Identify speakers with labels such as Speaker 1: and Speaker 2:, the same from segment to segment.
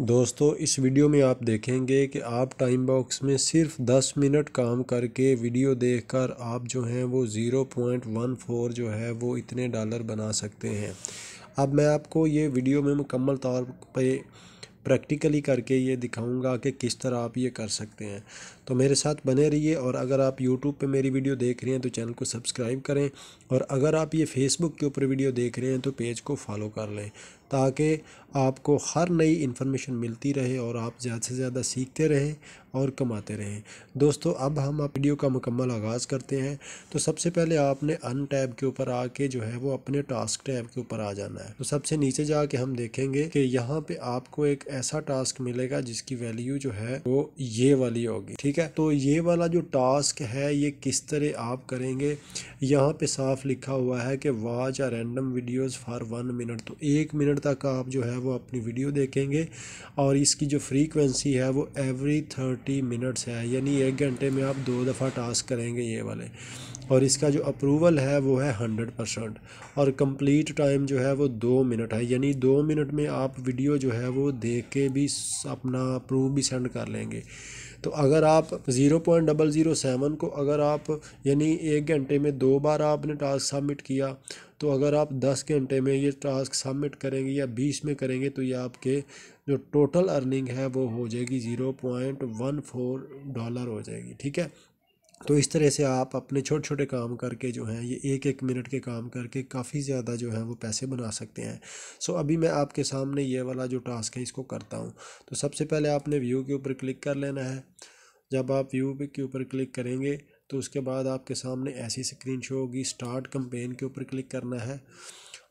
Speaker 1: दोस्तों इस वीडियो में आप देखेंगे कि आप टाइम बॉक्स में सिर्फ 10 मिनट काम करके वीडियो देखकर आप जो हैं वो 0.14 जो है वो इतने डॉलर बना सकते हैं अब मैं आपको ये वीडियो में मुकम्मल तौर पे प्रैक्टिकली करके ये दिखाऊंगा कि किस तरह आप ये कर सकते हैं तो मेरे साथ बने रहिए और अगर आप यूट्यूब पे मेरी वीडियो देख रहे हैं तो चैनल को सब्सक्राइब करें और अगर आप ये फेसबुक के ऊपर वीडियो देख रहे हैं तो पेज को फॉलो कर लें ताकि आपको हर नई इन्फॉर्मेशन मिलती रहे और आप ज़्यादा से ज़्यादा सीखते रहें और कमाते रहें दोस्तों अब हम आप वीडियो का मुकम्मल आगाज़ करते हैं तो सबसे पहले आपने अन टैब के ऊपर आके जो है वो अपने टास्क टैब के ऊपर आ जाना है तो सबसे नीचे जाके हम देखेंगे कि यहाँ पे आपको एक ऐसा टास्क मिलेगा जिसकी वैल्यू जो है वो ये वाली होगी ठीक है तो ये वाला जो टास्क है ये किस तरह आप करेंगे यहाँ पर साफ लिखा हुआ है कि watch a random videos for one minute तो एक मिनट मिनट तक आप जो है वो अपनी वीडियो देखेंगे और इसकी जो फ्रीक्वेंसी है वो एवरी थर्टी मिनट्स है यानी एक घंटे में आप दो दफ़ा टास्क करेंगे ये वाले और इसका जो अप्रूवल है वो है हंड्रेड परसेंट और कंप्लीट टाइम जो है वो दो मिनट है यानी दो मिनट में आप वीडियो जो है वो देख के भी अपना अप्रूव भी सेंड कर लेंगे तो अगर आप zero point double zero seven को अगर आप यानी एक घंटे में दो बार आपने टास्क सबमिट किया तो अगर आप दस घंटे में ये टास्क सबमिट करेंगे या बीस में करेंगे तो ये आपके जो टोटल अर्निंग है वो हो जाएगी zero point one four dollar हो जाएगी ठीक है तो इस तरह से आप अपने छोटे छोटे काम करके जो हैं ये एक एक मिनट के काम करके काफ़ी ज़्यादा जो है वो पैसे बना सकते हैं सो अभी मैं आपके सामने ये वाला जो टास्क है इसको करता हूँ तो सबसे पहले आपने व्यू के ऊपर क्लिक कर लेना है जब आप व्यू के ऊपर क्लिक करेंगे तो उसके बाद आपके सामने ऐसी स्क्रीन शो होगी स्टार्ट कंपेन के ऊपर क्लिक करना है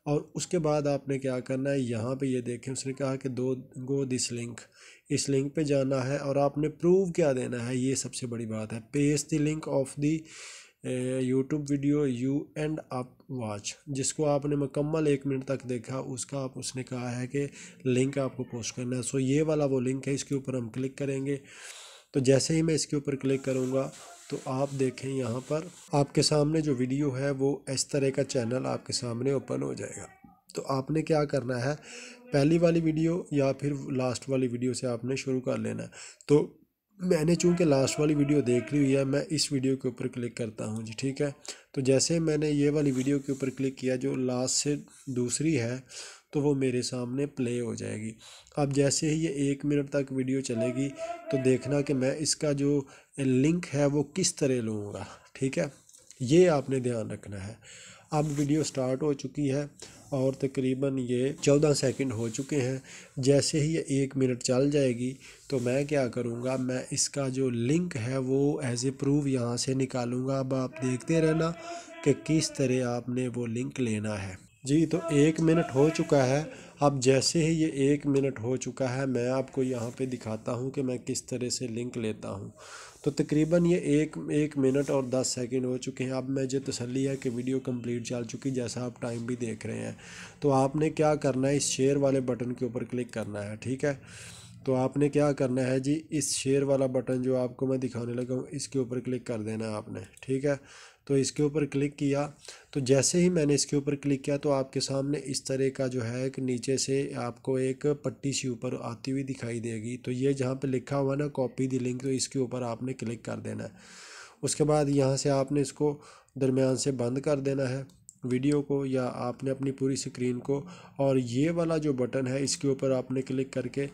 Speaker 1: और उसके बाद आपने क्या करना है यहाँ पे ये देखें उसने कहा कि दो गो दिस लिंक इस लिंक पे जाना है और आपने प्रूव क्या देना है ये सबसे बड़ी बात है page the link of the YouTube video you end up watch जिसको आपने मुकम्मल एक मिनट तक देखा उसका आप उसने कहा है कि लिंक आपको पोस्ट करना है सो ये वाला वो लिंक है इसके ऊपर हम क्लिक करेंगे तो जैसे ही मैं इसके ऊपर क्लिक करूँगा तो आप देखें यहाँ पर आपके सामने जो वीडियो है वो इस तरह का चैनल आपके सामने ओपन हो जाएगा तो आपने क्या करना है पहली वाली वीडियो या फिर लास्ट वाली वीडियो से आपने शुरू कर लेना तो मैंने चूंकि लास्ट वाली वीडियो देख ली हुई है मैं इस वीडियो के ऊपर क्लिक करता हूँ जी ठीक है तो जैसे मैंने ये वाली वीडियो के ऊपर क्लिक किया जो लास्ट से दूसरी है तो वो मेरे सामने प्ले हो जाएगी अब जैसे ही ये एक मिनट तक वीडियो चलेगी तो देखना कि मैं इसका जो लिंक है वो किस तरह लूँगा ठीक है ये आपने ध्यान रखना है अब वीडियो स्टार्ट हो चुकी है और तकरीबन ये चौदह सेकंड हो चुके हैं जैसे ही ये एक मिनट चल जाएगी तो मैं क्या करूँगा मैं इसका जो लिंक है वो एज़ ए प्रूफ यहाँ से निकालूँगा अब आप देखते रहना कि किस तरह आपने वो लिंक लेना है जी तो एक मिनट हो चुका है अब जैसे ही ये एक मिनट हो चुका है मैं आपको यहाँ पे दिखाता हूँ कि मैं किस तरह से लिंक लेता हूँ तो तकरीबन ये एक एक मिनट और दस सेकंड हो चुके हैं अब मुझे तसली है कि वीडियो कंप्लीट चल चुकी जैसा आप टाइम भी देख रहे हैं तो आपने क्या करना है इस शेयर वाले बटन के ऊपर क्लिक करना है ठीक है तो आपने क्या करना है जी इस शेयर वाला बटन जो आपको मैं दिखाने लगा हूँ इसके ऊपर क्लिक कर देना है आपने ठीक है तो इसके ऊपर क्लिक किया तो जैसे ही मैंने इसके ऊपर क्लिक किया तो आपके सामने इस तरह का जो है कि नीचे से आपको एक पट्टी सी ऊपर आती हुई दिखाई देगी तो ये जहाँ पे लिखा हुआ ना कॉपी दी लिंक तो इसके ऊपर आपने क्लिक कर देना है उसके बाद यहाँ से आपने इसको दरमियान से बंद कर देना है वीडियो को या आपने अपनी पूरी स्क्रीन को और ये वाला जो बटन है इसके ऊपर आपने क्लिक करके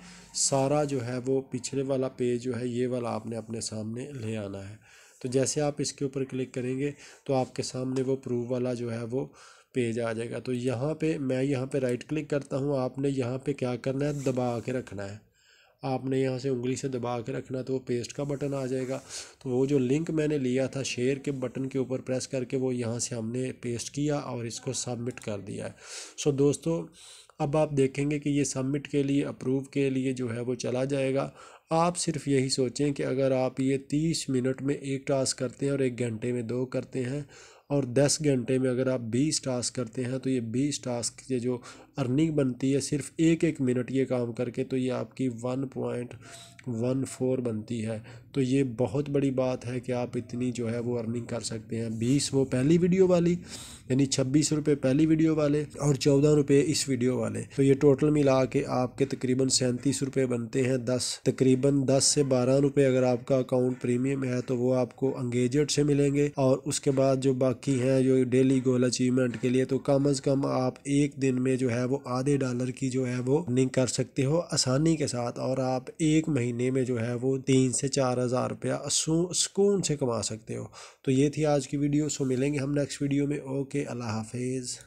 Speaker 1: सारा जो है वो पिछले वाला पेज जो है ये वाला आपने अपने सामने ले आना है तो जैसे आप इसके ऊपर क्लिक करेंगे तो आपके सामने वो प्रूव वाला जो है वो पेज आ जाएगा तो यहाँ पे मैं यहाँ पे राइट क्लिक करता हूँ आपने यहाँ पे क्या करना है दबा के रखना है आपने यहाँ से उंगली से दबा के रखना तो वो पेस्ट का बटन आ जाएगा तो वो जो लिंक मैंने लिया था शेयर के बटन के ऊपर प्रेस करके वो यहाँ से हमने पेस्ट किया और इसको सबमिट कर दिया है सो दोस्तों अब आप देखेंगे कि ये सबमिट के लिए अप्रूव के लिए जो है वो चला जाएगा आप सिर्फ यही सोचें कि अगर आप ये तीस मिनट में एक टास्क करते हैं और एक घंटे में दो करते हैं और 10 घंटे में अगर आप 20 टास्क करते हैं तो ये 20 टास्क ये जो अर्निंग बनती है सिर्फ एक एक मिनट ये काम करके तो ये आपकी वन पॉइंट वन फोर बनती है तो ये बहुत बड़ी बात है कि आप इतनी जो है वो अर्निंग कर सकते हैं बीस वो पहली वीडियो वाली यानी छब्बीस रुपये पहली वीडियो वाले और चौदह रुपये इस वीडियो वाले तो ये टोटल मिला के आपके तकरीबन सैंतीस रुपये बनते हैं दस तकरीबन दस से बारह रुपये अगर आपका अकाउंट प्रीमियम है तो वो आपको अंगेजड से मिलेंगे और उसके बाद जो बाकी रखी हैं जो डेली गोल अचीवमेंट के लिए तो कम अज़ कम आप एक दिन में जो है वो आधे डॉलर की जो है वो अर्निंग कर सकते हो आसानी के साथ और आप एक महीने में जो है वो तीन से चार हज़ार रुपया सुकून से कमा सकते हो तो ये थी आज की वीडियो सो मिलेंगे हम नेक्स्ट वीडियो में ओके अल्लाह हाफिज़